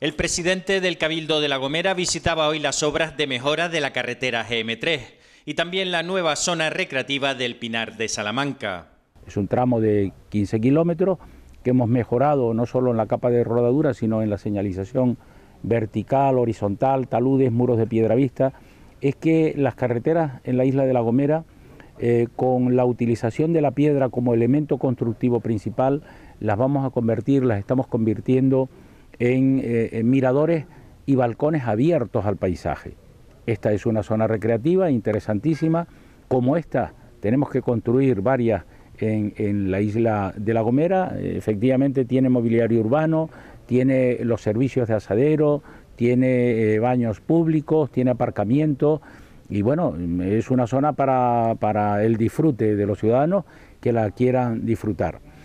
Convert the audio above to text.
El presidente del Cabildo de La Gomera visitaba hoy las obras de mejora de la carretera GM3 y también la nueva zona recreativa del Pinar de Salamanca. Es un tramo de 15 kilómetros que hemos mejorado no solo en la capa de rodadura, sino en la señalización vertical, horizontal, taludes, muros de piedra vista. Es que las carreteras en la isla de La Gomera, eh, con la utilización de la piedra como elemento constructivo principal, las vamos a convertir, las estamos convirtiendo eh, en, miradores y balcones abiertos al paisaje. Esta es una zona recreativa interesantísima, como esta tenemos que construir varias en, la isla de La Gomera, efectivamente tiene mobiliario urbano, tiene los servicios de asadero, tiene eh, baños públicos, tiene aparcamiento y bueno, es una zona para el disfrute de los ciudadanos que la quieran disfrutar.